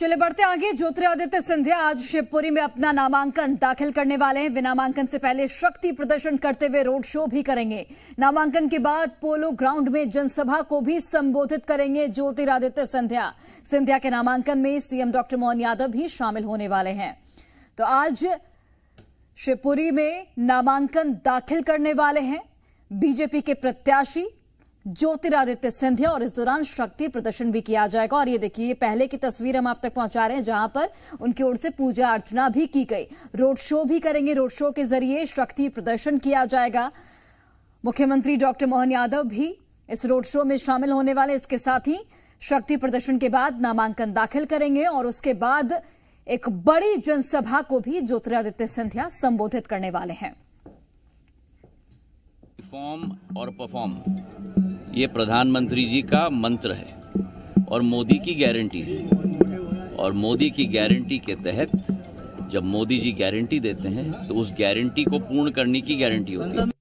चले बढ़ते आगे ज्योतिरादित्य सिंधिया आज शिवपुरी में अपना नामांकन दाखिल करने वाले हैं वे नामांकन से पहले शक्ति प्रदर्शन करते हुए रोड शो भी करेंगे नामांकन के बाद पोलो ग्राउंड में जनसभा को भी संबोधित करेंगे ज्योतिरादित्य सिंधिया सिंधिया के नामांकन में सीएम डॉक्टर मोहन यादव भी शामिल होने वाले हैं तो आज शिवपुरी में नामांकन दाखिल करने वाले हैं बीजेपी के प्रत्याशी ज्योतिरादित्य सिंधिया और इस दौरान शक्ति प्रदर्शन भी किया जाएगा और ये देखिए पहले की तस्वीर हम आप तक पहुंचा रहे हैं जहां पर उनकी ओर से पूजा अर्चना भी की गई रोड शो भी करेंगे रोड शो के जरिए शक्ति प्रदर्शन किया जाएगा मुख्यमंत्री डॉक्टर मोहन यादव भी इस रोड शो में शामिल होने वाले इसके साथ ही शक्ति प्रदर्शन के बाद नामांकन दाखिल करेंगे और उसके बाद एक बड़ी जनसभा को भी ज्योतिरादित्य सिंधिया संबोधित करने वाले हैं फॉर्म और परफॉर्म ये प्रधानमंत्री जी का मंत्र है और मोदी की गारंटी है और मोदी की गारंटी के तहत जब मोदी जी गारंटी देते हैं तो उस गारंटी को पूर्ण करने की गारंटी होती है